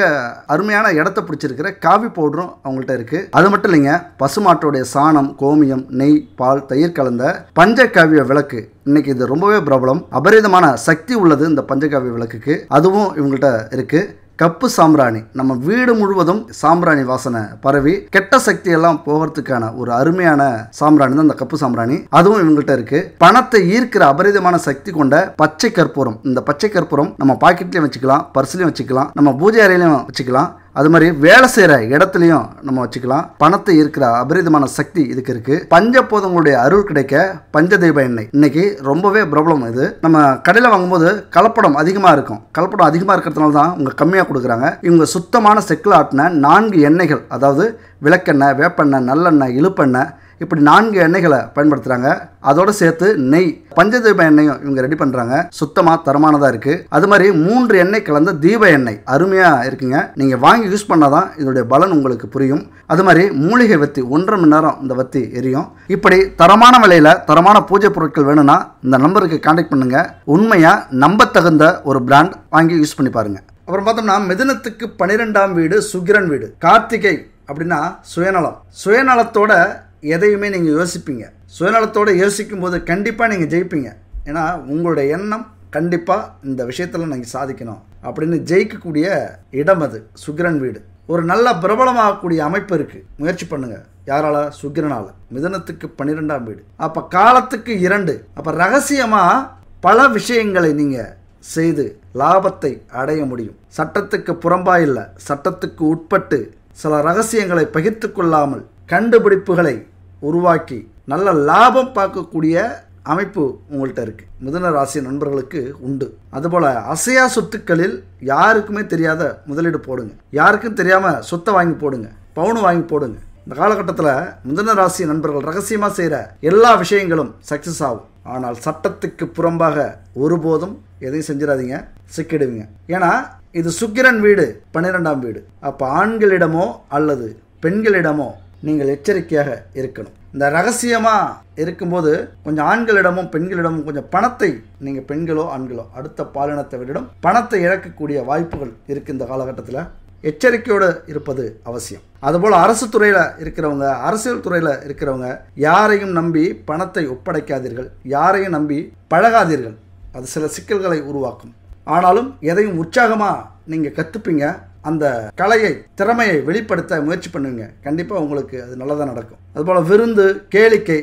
[SPEAKER 1] அருமையான இடத்த பிடிச்சிருக்கிற காவி பவுடரும் அவங்கள்ட்ட இருக்கு அது மட்டும் இல்லைங்க பசுமாட்டோடைய சாணம் கோமியம் நெய் பால் தயிர் கலந்த பஞ்ச காவிய விளக்கு இன்னைக்கு இது ரொம்பவே பிரபலம் அபரிதமான சக்தி உள்ளது இந்த பஞ்சகாவிய விளக்குக்கு அதுவும் இவங்கள்ட்ட இருக்கு கப்பு சாம்பிராணி நம்ம வீடு முழுவதும் சாம்பிராணி வாசனை பரவி கெட்ட சக்தி எல்லாம் போகிறதுக்கான ஒரு அருமையான சாம்பிராணி தான் இந்த கப்பு சாம்பிராணி அதுவும் இவங்கள்ட்ட இருக்கு பணத்தை ஈர்க்கிற அபரிதமான சக்தி கொண்ட பச்சை கற்பூரம் இந்த பச்சை கற்பூரம் நம்ம பாக்கெட்லயும் வச்சுக்கலாம் பர்ஸ்லயும் வச்சுக்கலாம் நம்ம பூஜை அறையிலையும் வச்சுக்கலாம் அது மாதிரி வேலை செய்கிற இடத்துலையும் நம்ம வச்சுக்கலாம் பணத்தை இருக்கிற அபரிதமான சக்தி இதுக்கு இருக்கு பஞ்சபோதங்களுடைய அருள் கிடைக்க பஞ்சதெய்வ எண்ணெய் இன்னைக்கு ரொம்பவே பிரபலம் இது நம்ம கடையில் வாங்கும்போது கலப்படம் அதிகமாக இருக்கும் கலப்படம் அதிகமாக இருக்கிறதுனால தான் உங்கள் கம்மியாக கொடுக்குறாங்க இவங்க சுத்தமான செக்கில் ஆட்டின நான்கு எண்ணெய்கள் அதாவது விளக்கெண்ணெய் வேப்பெண்ணெய் நல்லெண்ணெய் இழுப்பெண்ணெய் இப்படி நான்கு எண்ணெய்களை பயன்படுத்துகிறாங்க அதோடு சேர்த்து நெய் பஞ்சதீப எண்ணெயும் இவங்க ரெடி பண்ணுறாங்க சுத்தமாக தரமானதாக இருக்குது அது மாதிரி மூன்று எண்ணெய் கலந்த தீப எண்ணெய் அருமையாக இருக்குங்க நீங்கள் வாங்கி யூஸ் பண்ணால் தான் இதோடைய பலன் உங்களுக்கு புரியும் அது மாதிரி மூலிகை வத்தி ஒன்றரை மணி நேரம் இந்த வத்தி எரியும் இப்படி தரமான விலையில் தரமான பூஜை பொருட்கள் வேணும்னா இந்த நம்பருக்கு கான்டாக்ட் பண்ணுங்கள் உண்மையாக நம்பத்தகுந்த ஒரு பிராண்ட் வாங்கி யூஸ் பண்ணி பாருங்கள் அப்புறம் பார்த்தோம்னா மிதனத்துக்கு பன்னிரெண்டாம் வீடு சுக்கிரன் வீடு கார்த்திகை அப்படின்னா சுயநலம் சுயநலத்தோட எதையுமே நீங்கள் யோசிப்பீங்க சுயநலத்தோடு யோசிக்கும் போது கண்டிப்பாக நீங்கள் ஜெயிப்பீங்க ஏன்னா உங்களுடைய எண்ணம் கண்டிப்பாக இந்த விஷயத்தில் நீங்கள் சாதிக்கணும் அப்படின்னு ஜெயிக்கக்கூடிய இடம் அது சுக்கிரன் வீடு ஒரு நல்ல பிரபலமாகக்கூடிய அமைப்பு இருக்குது முயற்சி பண்ணுங்கள் யாரால சுக்கிரனால் மிதனத்துக்கு பன்னிரெண்டாம் வீடு அப்போ காலத்துக்கு இரண்டு அப்போ ரகசியமாக பல விஷயங்களை நீங்கள் செய்து லாபத்தை அடைய முடியும் சட்டத்துக்கு புறம்பாக இல்லை சட்டத்துக்கு உட்பட்டு சில ரகசியங்களை பகிர்ந்து கொள்ளாமல் கண்டுபிடிப்புகளை உருவாக்கி நல்ல லாபம் பார்க்கக்கூடிய அமைப்பு உங்கள்கிட்ட இருக்குது மிதுன ராசி நண்பர்களுக்கு உண்டு அதுபோல் அசையா சொத்துக்களில் யாருக்குமே தெரியாத முதலீடு போடுங்க யாருக்கும் தெரியாமல் சொத்தை வாங்கி போடுங்க பவுனு வாங்கி போடுங்க இந்த காலகட்டத்தில் மிதன ராசி நண்பர்கள் ரகசியமாக செய்கிற எல்லா விஷயங்களும் சக்ஸஸ் ஆகும் ஆனால் சட்டத்துக்கு புறம்பாக ஒருபோதும் எதையும் செஞ்சிடாதீங்க சிக்கிடுவீங்க ஏன்னா இது சுக்கிரன் வீடு பன்னிரெண்டாம் வீடு அப்போ ஆண்களிடமோ அல்லது பெண்களிடமோ நீங்கள் எச்சரிக்கையாக இருக்கணும் இந்த ரகசியமாக இருக்கும்போது கொஞ்சம் ஆண்களிடமும் பெண்களிடமும் கொஞ்சம் பணத்தை நீங்கள் பெண்களோ ஆண்களோ அடுத்த பாலினத்தை பாலினத்தவரிடம் பணத்தை இழக்கக்கூடிய வாய்ப்புகள் இருக்குது இந்த காலகட்டத்தில் எச்சரிக்கையோடு இருப்பது அவசியம் அதுபோல் அரசு துறையில் இருக்கிறவங்க அரசியல் துறையில் இருக்கிறவங்க யாரையும் நம்பி பணத்தை ஒப்படைக்காதீர்கள் யாரையும் நம்பி பழகாதீர்கள் அது சில சிக்கல்களை உருவாக்கும் ஆனாலும் எதையும் உற்சாகமாக நீங்கள் கற்றுப்பீங்க அந்த கலையை திறமையை வெளிப்படுத்த முயற்சி பண்ணுங்க கண்டிப்பாக உங்களுக்கு அது நல்லதாக நடக்கும் அதுபோல் விருந்து கேளிக்கை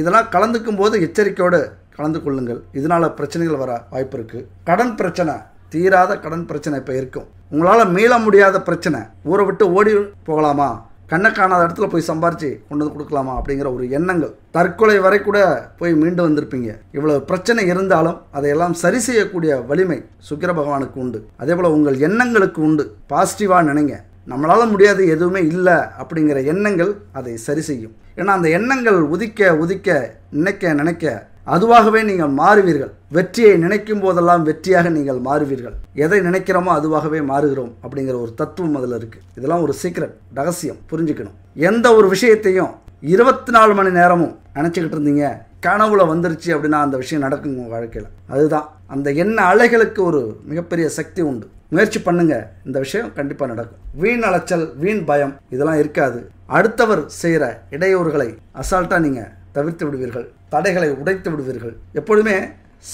[SPEAKER 1] இதெல்லாம் கலந்துக்கும் போது எச்சரிக்கையோடு கலந்து கொள்ளுங்கள் இதனால் பிரச்சனைகள் வர வாய்ப்பு இருக்குது கடன் பிரச்சனை தீராத கடன் பிரச்சனை இப்போ இருக்கும் உங்களால் மீள முடியாத பிரச்சனை ஊரை விட்டு ஓடி போகலாமா கண்ணை காணாத இடத்துல போய் சம்பாரிச்சு கொண்டு வந்து கொடுக்கலாமா அப்படிங்கிற ஒரு எண்ணங்கள் தற்கொலை வரை கூட போய் மீண்டு வந்திருப்பீங்க இவ்வளவு பிரச்சனை இருந்தாலும் அதையெல்லாம் சரி செய்யக்கூடிய வலிமை சுக்கிர பகவானுக்கு உண்டு அதே போல் உங்கள் எண்ணங்களுக்கு உண்டு பாசிட்டிவாக நினைங்க நம்மளால் முடியாது எதுவுமே இல்லை அப்படிங்கிற எண்ணங்கள் அதை சரி செய்யும் ஏன்னா அந்த எண்ணங்கள் உதிக்க உதிக்க நினைக்க நினைக்க அதுவாகவே நீங்கள் மாறுவீர்கள் வெற்றியை நினைக்கும் போதெல்லாம் வெற்றியாக நீங்கள் மாறுவீர்கள் எதை நினைக்கிறோமோ அதுவாகவே மாறுகிறோம் அப்படிங்கிற ஒரு தத்துவம் அதில் இருக்குது இதெல்லாம் ஒரு சீக்ரெட் ரகசியம் புரிஞ்சுக்கணும் எந்த ஒரு விஷயத்தையும் இருபத்தி நாலு மணி நேரமும் நினச்சிக்கிட்டு இருந்தீங்க கனவுல வந்துருச்சு அப்படின்னா அந்த விஷயம் நடக்குங்க வாழ்க்கையில் அதுதான் அந்த எண்ண அலைகளுக்கு ஒரு மிகப்பெரிய சக்தி உண்டு முயற்சி பண்ணுங்க இந்த விஷயம் கண்டிப்பாக நடக்கும் வீண் அலைச்சல் வீண் பயம் இதெல்லாம் இருக்காது அடுத்தவர் செய்கிற இடையூறுகளை அசால்ட்டாக நீங்கள் தவிர்த்து விடுவீர்கள் தடைகளை உடைத்து விடுவீர்கள் எப்பொழுதுமே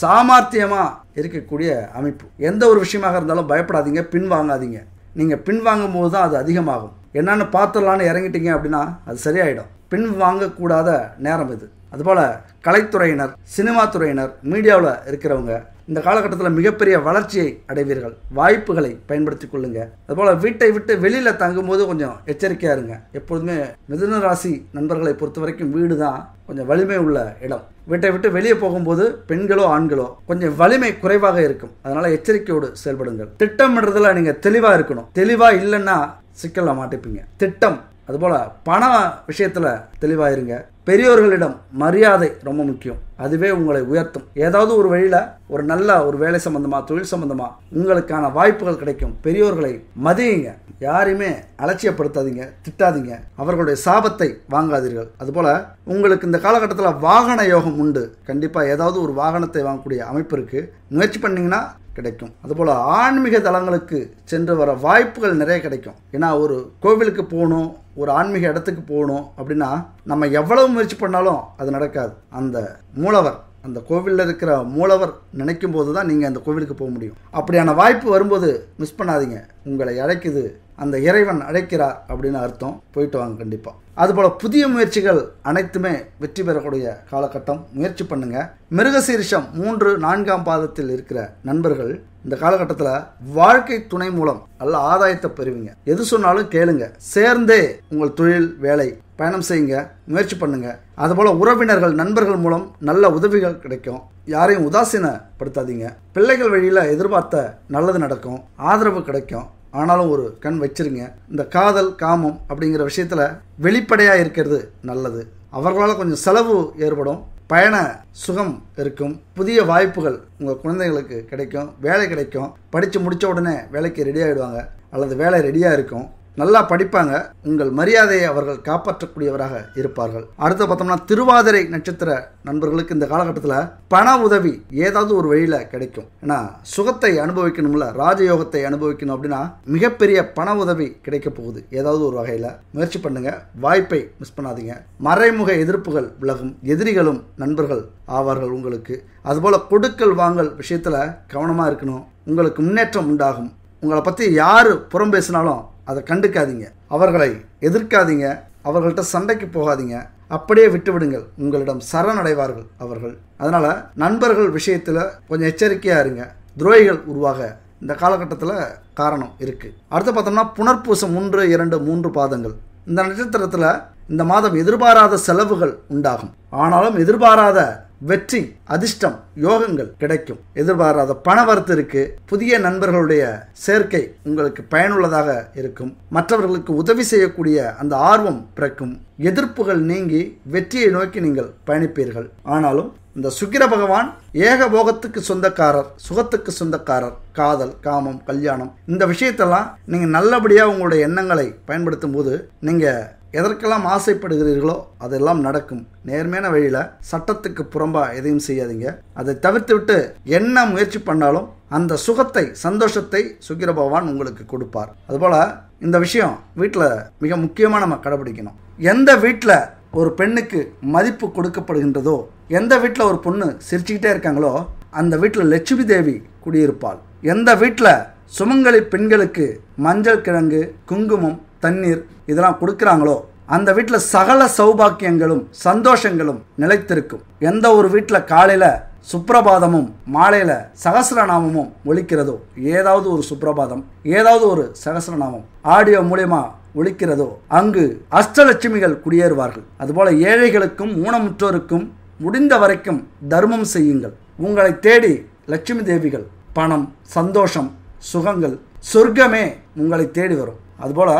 [SPEAKER 1] சாமர்த்தியமாக இருக்கக்கூடிய அமைப்பு எந்த ஒரு விஷயமாக இருந்தாலும் பயப்படாதீங்க பின்வாங்காதீங்க நீங்கள் பின்வாங்கும் போது தான் அது அதிகமாகும் என்னென்னு பார்த்துடலான்னு இறங்கிட்டீங்க அப்படின்னா அது சரியாயிடும் பின் வாங்கக்கூடாத நேரம் இது அதுபோல் கலைத்துறையினர் சினிமா துறையினர் மீடியாவில் இருக்கிறவங்க இந்த காலகட்டத்தில் மிகப்பெரிய வளர்ச்சியை அடைவீர்கள் வாய்ப்புகளை பயன்படுத்தி கொள்ளுங்க அதுபோல் வீட்டை விட்டு வெளியில் தங்கும்போது கொஞ்சம் எச்சரிக்கையாக இருங்க எப்பொழுதுமே மிதுன ராசி நண்பர்களை பொறுத்த வரைக்கும் வீடு தான் கொஞ்சம் வலிமை உள்ள இடம் வீட்டை விட்டு வெளியே போகும்போது பெண்களோ ஆண்களோ கொஞ்சம் வலிமை குறைவாக இருக்கும் அதனால் எச்சரிக்கையோடு செயல்படுங்கள் திட்டமிடுறதுல நீங்கள் தெளிவாக இருக்கணும் தெளிவாக இல்லைன்னா சிக்கலில் மாட்டிப்பீங்க திட்டம் அதுபோல் பண விஷயத்தில் தெளிவாயிருங்க பெரியோர்களிடம் மரியாதை ரொம்ப முக்கியம் அதுவே உங்களை உயர்த்தும் ஏதாவது ஒரு வழியில் ஒரு நல்ல ஒரு வேலை சம்மந்தமாக தொழில் சம்மந்தமாக உங்களுக்கான வாய்ப்புகள் கிடைக்கும் பெரியோர்களை மதியுங்க யாரையுமே அலட்சியப்படுத்தாதீங்க திட்டாதீங்க அவர்களுடைய சாபத்தை வாங்காதீர்கள் அதுபோல் உங்களுக்கு இந்த காலகட்டத்தில் வாகன யோகம் உண்டு கண்டிப்பாக ஏதாவது ஒரு வாகனத்தை வாங்கக்கூடிய அமைப்பு இருக்குது முயற்சி பண்ணிங்கன்னா கிடைக்கும் அதுபோல் ஆன்மீக தலங்களுக்கு சென்று வர வாய்ப்புகள் நிறைய கிடைக்கும் ஏன்னா ஒரு கோவிலுக்கு போகணும் ஒரு ஆன்மீக இடத்துக்கு போகணும் அப்படின்னா நம்ம எவ்வளவு முயற்சி பண்ணாலும் அது நடக்காது அந்த மூலவர் அந்த கோவிலில் இருக்கிற மூலவர் நினைக்கும் போது தான் நீங்கள் அந்த கோவிலுக்கு போக முடியும் அப்படியான வாய்ப்பு வரும்போது மிஸ் பண்ணாதீங்க உங்களை அழைக்குது அந்த இறைவன் அழைக்கிறார் அப்படின்னு அர்த்தம் போயிட்டு வாங்க கண்டிப்பாக அதுபோல் புதிய முயற்சிகள் அனைத்துமே வெற்றி பெறக்கூடிய காலகட்டம் முயற்சி பண்ணுங்கள் மிருகசீரிஷம் மூன்று நான்காம் பாதத்தில் இருக்கிற நண்பர்கள் இந்த காலகட்டத்தில் வாழ்க்கை துணை மூலம் நல்ல ஆதாயத்தை பெறுவீங்க எது சொன்னாலும் கேளுங்க சேர்ந்தே உங்கள் தொழில் வேலை பயணம் செய்யுங்க முயற்சி பண்ணுங்க அதுபோல் உறவினர்கள் நண்பர்கள் மூலம் நல்ல உதவிகள் கிடைக்கும் யாரையும் உதாசீனப்படுத்தாதீங்க பிள்ளைகள் வழியில் எதிர்பார்த்த நல்லது நடக்கும் ஆதரவு கிடைக்கும் ஆனாலும் ஒரு கண் வச்சிருங்க இந்த காதல் காமம் அப்படிங்கிற விஷயத்தில் வெளிப்படையாக இருக்கிறது நல்லது அவர்களால் கொஞ்சம் செலவு ஏற்படும் பயண சுகம் இருக்கும் புதிய வாய்ப்புகள் உங்கள் குழந்தைகளுக்கு கிடைக்கும் வேலை கிடைக்கும் படித்து முடித்த உடனே வேலைக்கு ரெடி ஆகிடுவாங்க அல்லது வேலை ரெடியாக இருக்கும் நல்லா படிப்பாங்க உங்கள் மரியாதையை அவர்கள் காப்பாற்றக்கூடியவராக இருப்பார்கள் அடுத்து பார்த்தோம்னா திருவாதிரை நட்சத்திர நண்பர்களுக்கு இந்த காலகட்டத்தில் பண உதவி ஏதாவது ஒரு வழியில் கிடைக்கும் ஏன்னா சுகத்தை அனுபவிக்கணும்ல ராஜயோகத்தை அனுபவிக்கணும் அப்படின்னா மிகப்பெரிய பண உதவி கிடைக்க போகுது ஏதாவது ஒரு வகையில் முயற்சி பண்ணுங்க வாய்ப்பை மிஸ் பண்ணாதீங்க மறைமுக எதிர்ப்புகள் விலகும் எதிரிகளும் நண்பர்கள் ஆவார்கள் உங்களுக்கு அதுபோல் கொடுக்கல் வாங்கல் விஷயத்தில் கவனமாக இருக்கணும் உங்களுக்கு முன்னேற்றம் உண்டாகும் உங்களை பற்றி யார் புறம் பேசினாலும் அதை கண்டுக்காதீங்க அவர்களை எதிர்க்காதீங்க அவர்கள்ட்ட சண்டைக்கு போகாதீங்க அப்படியே விட்டுவிடுங்கள் உங்களிடம் சரணடைவார்கள் அவர்கள் அதனால் நண்பர்கள் விஷயத்தில் கொஞ்சம் எச்சரிக்கையாக இருங்க துரோகிகள் உருவாக இந்த காலகட்டத்தில் காரணம் இருக்குது அடுத்து பார்த்தோம்னா புனர்பூசம் ஒன்று இரண்டு மூன்று பாதங்கள் இந்த நட்சத்திரத்தில் இந்த மாதம் எதிர்பாராத செலவுகள் உண்டாகும் ஆனாலும் எதிர்பாராத வெற்றி அதிர்ஷ்டம் யோகங்கள் கிடைக்கும் எதிர்பாராத பண வரத்திற்கு புதிய நண்பர்களுடைய சேர்க்கை உங்களுக்கு பயனுள்ளதாக இருக்கும் மற்றவர்களுக்கு உதவி செய்யக்கூடிய அந்த ஆர்வம் பிறக்கும் எதிர்ப்புகள் நீங்கி வெற்றியை நோக்கி நீங்கள் பயணிப்பீர்கள் ஆனாலும் இந்த சுக்கிர பகவான் ஏக போகத்துக்கு சொந்தக்காரர் சுகத்துக்கு சொந்தக்காரர் காதல் காமம் கல்யாணம் இந்த விஷயத்தெல்லாம் நீங்கள் நல்லபடியாக உங்களுடைய எண்ணங்களை பயன்படுத்தும் போது நீங்கள் எதற்கெல்லாம் ஆசைப்படுகிறீர்களோ அதெல்லாம் நடக்கும் நேர்மையான வழியில் சட்டத்துக்கு புறம்பாக எதையும் செய்யாதீங்க அதை தவிர்த்து விட்டு என்ன முயற்சி பண்ணாலும் அந்த சுகத்தை சந்தோஷத்தை சுக்கிர பகவான் உங்களுக்கு கொடுப்பார் அதுபோல் இந்த விஷயம் வீட்டில் மிக முக்கியமாக நம்ம கடைபிடிக்கணும் எந்த வீட்டில் ஒரு பெண்ணுக்கு மதிப்பு கொடுக்கப்படுகின்றதோ எந்த வீட்டில் ஒரு பொண்ணு சிரிச்சுக்கிட்டே இருக்காங்களோ அந்த வீட்டில் லட்சுமி தேவி குடியிருப்பாள் எந்த வீட்டில் சுமங்கலி பெண்களுக்கு மஞ்சள் கிழங்கு குங்குமம் தண்ணீர் இதெல்லாம் கொடுக்குறாங்களோ அந்த வீட்டில் சகல சௌபாக்கியங்களும் சந்தோஷங்களும் நிலைத்திருக்கும் எந்த ஒரு வீட்டில் காலையில் சுப்பிரபாதமும் மாலையில் சகசிரநாமமும் ஒழிக்கிறதோ ஏதாவது ஒரு சுப்பிரபாதம் ஏதாவது ஒரு சகசிரநாமம் ஆடியோ மூலயமா ஒழிக்கிறதோ அங்கு அஷ்டலட்சுமிகள் குடியேறுவார்கள் அதுபோல் ஏழைகளுக்கும் ஊனமுற்றோருக்கும் முடிந்த வரைக்கும் தர்மம் செய்யுங்கள் உங்களை தேடி லட்சுமி தேவிகள் பணம் சந்தோஷம் சுகங்கள் சொர்க்கமே உங்களை தேடி வரும் அதுபோல்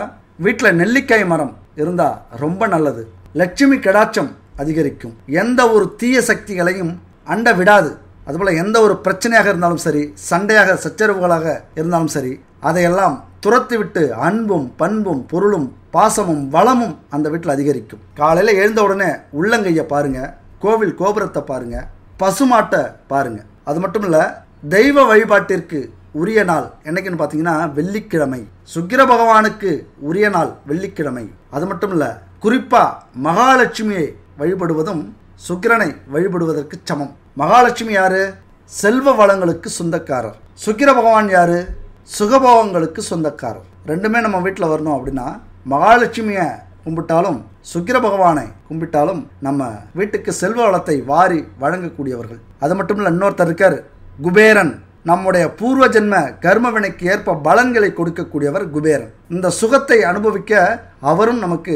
[SPEAKER 1] வீட்டில் நெல்லிக்காய் மரம் இருந்தால் ரொம்ப நல்லது லட்சுமி கடாட்சம் அதிகரிக்கும் எந்த ஒரு தீய சக்திகளையும் அண்ட விடாது அதுபோல் எந்த ஒரு பிரச்சனையாக இருந்தாலும் சரி சண்டையாக சச்சரவுகளாக இருந்தாலும் சரி அதையெல்லாம் துரத்துவிட்டு அன்பும் பண்பும் பொருளும் பாசமும் வளமும் அந்த வீட்டில் அதிகரிக்கும் காலையில் எழுந்த உடனே உள்ளங்கையை பாருங்கள் கோவில் கோபுரத்தை பாருங்கள் பசுமாட்டை பாருங்கள் அது மட்டும் இல்லை தெய்வ வழிபாட்டிற்கு உரிய நாள் என்னைக்குன்னு பார்த்தீங்கன்னா வெள்ளிக்கிழமை சுக்கிர பகவானுக்கு உரிய நாள் வெள்ளிக்கிழமை அது மட்டும் இல்லை குறிப்பாக மகாலட்சுமியை வழிபடுவதும் சுக்கிரனை வழிபடுவதற்கு சமம் மகாலட்சுமி யாரு செல்வ வளங்களுக்கு சொந்தக்காரர் சுக்கிர பகவான் யாரு சுகபோகங்களுக்கு சொந்தக்காரர் ரெண்டுமே நம்ம வீட்டில் வரணும் அப்படின்னா மகாலட்சுமியை கும்பிட்டாலும் சுக்கிர பகவானை கும்பிட்டாலும் நம்ம வீட்டுக்கு செல்வ வளத்தை வாரி வழங்கக்கூடியவர்கள் அது மட்டும் இல்லை இன்னொருத்தர் இருக்கார் குபேரன் நம்முடைய பூர்வ ஜென்ம கர்மவினைக்கு ஏற்ப பலன்களை கொடுக்கக்கூடியவர் குபேரன் இந்த சுகத்தை அனுபவிக்க அவரும் நமக்கு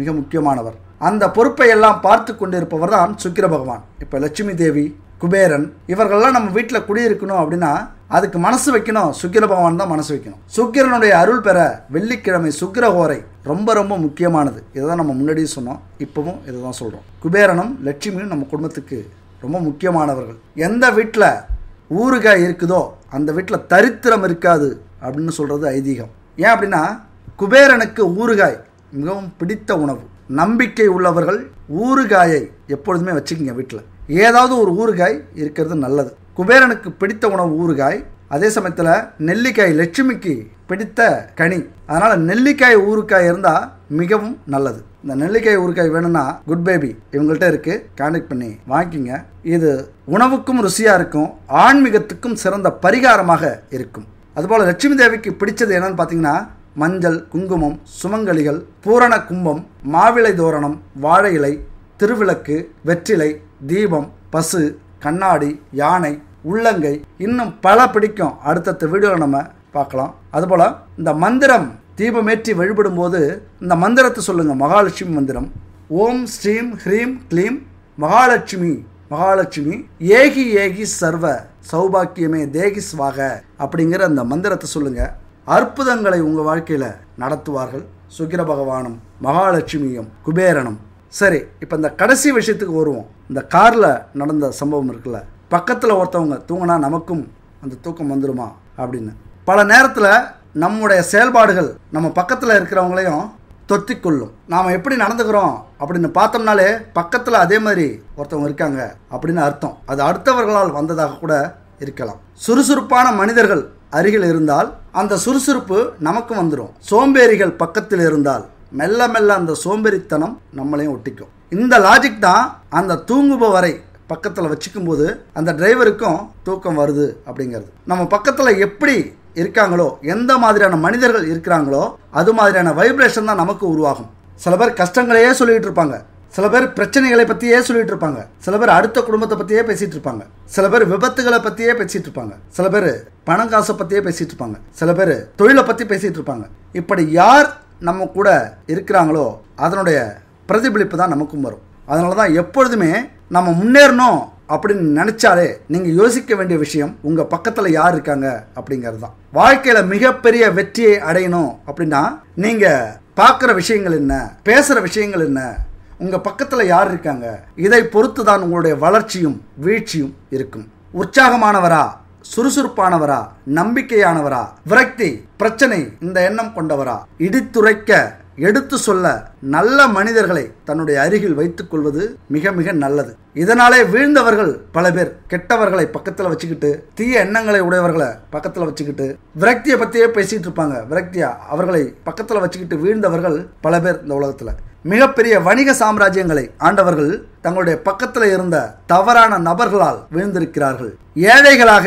[SPEAKER 1] மிக முக்கியமானவர் அந்த பொறுப்பை எல்லாம் பார்த்து கொண்டிருப்பவர் தான் சுக்கிர பகவான் இப்போ லட்சுமி தேவி குபேரன் இவர்கள்லாம் நம்ம வீட்டில் குடியிருக்கணும் அப்படின்னா அதுக்கு மனசு வைக்கணும் சுக்கிர பகவான் தான் மனசு வைக்கணும் சுக்கிரனுடைய அருள் பெற வெள்ளிக்கிழமை சுக்கிர ரொம்ப ரொம்ப முக்கியமானது இதை தான் நம்ம முன்னாடியே சொன்னோம் இப்போவும் இதை தான் சொல்கிறோம் குபேரனும் லட்சுமியும் நம்ம குடும்பத்துக்கு ரொம்ப முக்கியமானவர்கள் எந்த வீட்டில் ஊறுகாய் இருக்குதோ அந்த வீட்டில் தரித்திரம் இருக்காது அப்படின்னு சொல்கிறது ஐதீகம் ஏன் அப்படின்னா குபேரனுக்கு ஊறுகாய் மிகவும் பிடித்த உணவு நம்பிக்கை உள்ளவர்கள் ஊறுகாயை எப்பொழுதுமே வச்சுக்கோங்க வீட்டில் ஏதாவது ஒரு ஊறுகாய் இருக்கிறது நல்லது குபேரனுக்கு பிடித்த உணவு ஊறுகாய் அதே சமயத்தில் நெல்லிக்காய் லட்சுமிக்கு பிடித்த கனி அதனால் நெல்லிக்காய் ஊறுகாய் இருந்தால் மிகவும் நல்லது இந்த நெல்லிக்காய் ஊறுகாய் வேணும்னா குட் பேபி இவங்கள்ட்ட இருக்கு கான்டெக்ட் பண்ணி வாங்கிக்கிங்க இது உணவுக்கும் ருசியாக இருக்கும் ஆன்மீகத்துக்கும் சிறந்த பரிகாரமாக இருக்கும் அதுபோல் லட்சுமி தேவிக்கு பிடிச்சது என்னன்னு பார்த்தீங்கன்னா மஞ்சள் குங்குமம் சுமங்கலிகள் பூரண கும்பம் மாவிளை தோரணம் வாழை இலை திருவிளக்கு வெற்றிலை தீபம் பசு கண்ணாடி யானை உள்ளங்கை இன்னும் பல பிடிக்கும் அடுத்தடுத்த வீடியோவில் நம்ம பார்க்கலாம் அதுபோல் இந்த மந்திரம் தீபமேற்றி வழிபடும்போது இந்த மந்திரத்தை சொல்லுங்கள் மகாலட்சுமி மந்திரம் ஓம் ஸ்ரீம் ஹ்ரீம் க்ளீம் மகாலட்சுமி மகாலட்சுமி ஏகி ஏகி சர்வ சௌபாக்கியமே தேகி ஸ்வாக அப்படிங்கிற அந்த மந்திரத்தை சொல்லுங்கள் அற்புதங்களை உங்கள் வாழ்க்கையில் நடத்துவார்கள் சுக்கிர பகவானும் மகாலட்சுமியும் குபேரனும் சரி இப்போ இந்த கடைசி விஷயத்துக்கு வருவோம் இந்த காரில் நடந்த சம்பவம் இருக்குல்ல பக்கத்தில் ஒருத்தவங்க தூங்கினா நமக்கும் அந்த தூக்கம் வந்துடுமா அப்படின்னு பல நேரத்தில் நம்முடைய செயல்பாடுகள் நம்ம பக்கத்தில் இருக்கிறவங்களையும் கொள்ளும் நாம் எப்படி நடந்துக்கிறோம் அப்படின்னு பார்த்தோம்னாலே பக்கத்தில் அதே மாதிரி ஒருத்தவங்க இருக்காங்க அப்படின்னு அர்த்தம் அது அடுத்தவர்களால் வந்ததாக கூட இருக்கலாம் சுறுசுறுப்பான மனிதர்கள் அருகில் இருந்தால் அந்த சுறுசுறுப்பு நமக்கு வந்துடும் சோம்பேறிகள் பக்கத்தில் இருந்தால் மெல்ல மெல்ல அந்த சோம்பேறித்தனம் நம்மளையும் ஒட்டிக்கும் இந்த லாஜிக் தான் அந்த தூங்குபவரை பக்கத்தில் வச்சுக்கும் போது அந்த டிரைவருக்கும் தூக்கம் வருது அப்படிங்கிறது நம்ம பக்கத்தில் எப்படி இருக்காங்களோ எந்த மாதிரியான மனிதர்கள் இருக்கிறாங்களோ அது மாதிரியான வைப்ரேஷன் தான் நமக்கு உருவாகும் சில பேர் கஷ்டங்களையே சொல்லிட்டு இருப்பாங்க சில பேர் பிரச்சனைகளை பற்றியே சொல்லிட்டு இருப்பாங்க சில பேர் அடுத்த குடும்பத்தை பற்றியே பேசிட்டு இருப்பாங்க சில பேர் விபத்துகளை பற்றியே பேசிகிட்டு இருப்பாங்க சில பேர் பணம் காசை பற்றியே பேசிகிட்டு இருப்பாங்க சில பேர் தொழிலை பற்றி பேசிட்டு இருப்பாங்க இப்படி யார் நம்ம கூட இருக்கிறாங்களோ அதனுடைய பிரதிபலிப்பு தான் நமக்கும் வரும் அதனால தான் எப்பொழுதுமே நம்ம முன்னேறணும் அப்படின்னு நினச்சாலே நீங்கள் யோசிக்க வேண்டிய விஷயம் உங்கள் பக்கத்தில் யார் இருக்காங்க அப்படிங்கிறது தான் வாழ்க்கையில் மிகப்பெரிய வெற்றியை அடையணும் அப்படின்னா நீங்கள் பார்க்குற விஷயங்கள் என்ன பேசுகிற விஷயங்கள் என்ன உங்கள் பக்கத்தில் யார் இருக்காங்க இதை பொறுத்து தான் உங்களுடைய வளர்ச்சியும் வீழ்ச்சியும் இருக்கும் உற்சாகமானவரா சுறுசுறுப்பானவரா நம்பிக்கையானவரா விரக்தி பிரச்சனை இந்த எண்ணம் கொண்டவரா இடித்துரைக்க எடுத்து சொல்ல நல்ல மனிதர்களை தன்னுடைய அருகில் வைத்துக் கொள்வது மிக மிக நல்லது இதனாலே வீழ்ந்தவர்கள் பல பேர் கெட்டவர்களை பக்கத்தில் வச்சுக்கிட்டு தீய எண்ணங்களை உடையவர்களை பக்கத்தில் வச்சுக்கிட்டு விரக்தியை பற்றியே பேசிகிட்டு இருப்பாங்க விரக்தியா அவர்களை பக்கத்தில் வச்சுக்கிட்டு வீழ்ந்தவர்கள் பல பேர் இந்த உலகத்தில் மிகப்பெரிய வணிக சாம்ராஜ்யங்களை ஆண்டவர்கள் தங்களுடைய பக்கத்தில் இருந்த தவறான நபர்களால் வீழ்ந்திருக்கிறார்கள் ஏழைகளாக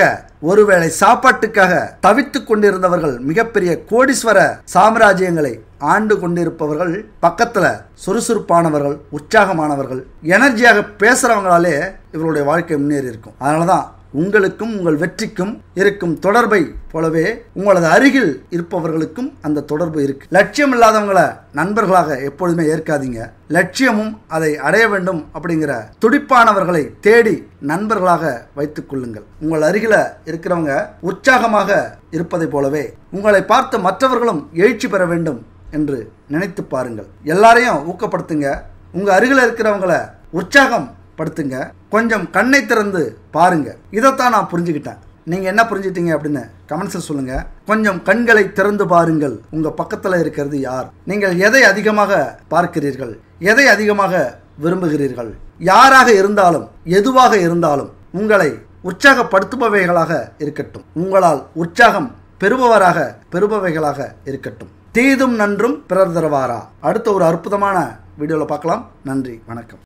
[SPEAKER 1] ஒருவேளை சாப்பாட்டுக்காக தவித்துக் கொண்டிருந்தவர்கள் மிகப்பெரிய கோடீஸ்வர சாம்ராஜ்யங்களை ஆண்டு கொண்டிருப்பவர்கள் பக்கத்தில் சுறுசுறுப்பானவர்கள் உற்சாகமானவர்கள் எனர்ஜியாக பேசுகிறவங்களாலே இவருடைய வாழ்க்கை முன்னேறி இருக்கும் அதனாலதான் தான் உங்களுக்கும் உங்கள் வெற்றிக்கும் இருக்கும் தொடர்பை போலவே உங்களது அருகில் இருப்பவர்களுக்கும் அந்த தொடர்பு இருக்கு லட்சியம் இல்லாதவங்களை நண்பர்களாக எப்பொழுதுமே ஏற்காதீங்க லட்சியமும் அதை அடைய வேண்டும் அப்படிங்கிற துடிப்பானவர்களை தேடி நண்பர்களாக வைத்துக் கொள்ளுங்கள் உங்கள் அருகில இருக்கிறவங்க உற்சாகமாக இருப்பதை போலவே உங்களை பார்த்து மற்றவர்களும் எழுச்சி பெற வேண்டும் என்று நினைத்து பாருங்கள் எல்லாரையும் ஊக்கப்படுத்துங்க உங்கள் அருகில் இருக்கிறவங்களை உற்சாகம் படுத்துங்க கொஞ்சம் கண்ணை திறந்து பாருங்க இதைத்தான் நான் புரிஞ்சுக்கிட்டேன் நீங்கள் என்ன புரிஞ்சுட்டீங்க அப்படின்னு கமெண்ட்ஸில் சொல்லுங்கள் கொஞ்சம் கண்களை திறந்து பாருங்கள் உங்கள் பக்கத்தில் இருக்கிறது யார் நீங்கள் எதை அதிகமாக பார்க்கிறீர்கள் எதை அதிகமாக விரும்புகிறீர்கள் யாராக இருந்தாலும் எதுவாக இருந்தாலும் உங்களை உற்சாகப்படுத்துபவைகளாக இருக்கட்டும் உங்களால் உற்சாகம் பெறுபவராக பெறுபவைகளாக இருக்கட்டும் தீதும் நன்றும் பிறர் தருவாரா அடுத்த ஒரு அற்புதமான வீடியோவில் பார்க்கலாம் நன்றி வணக்கம்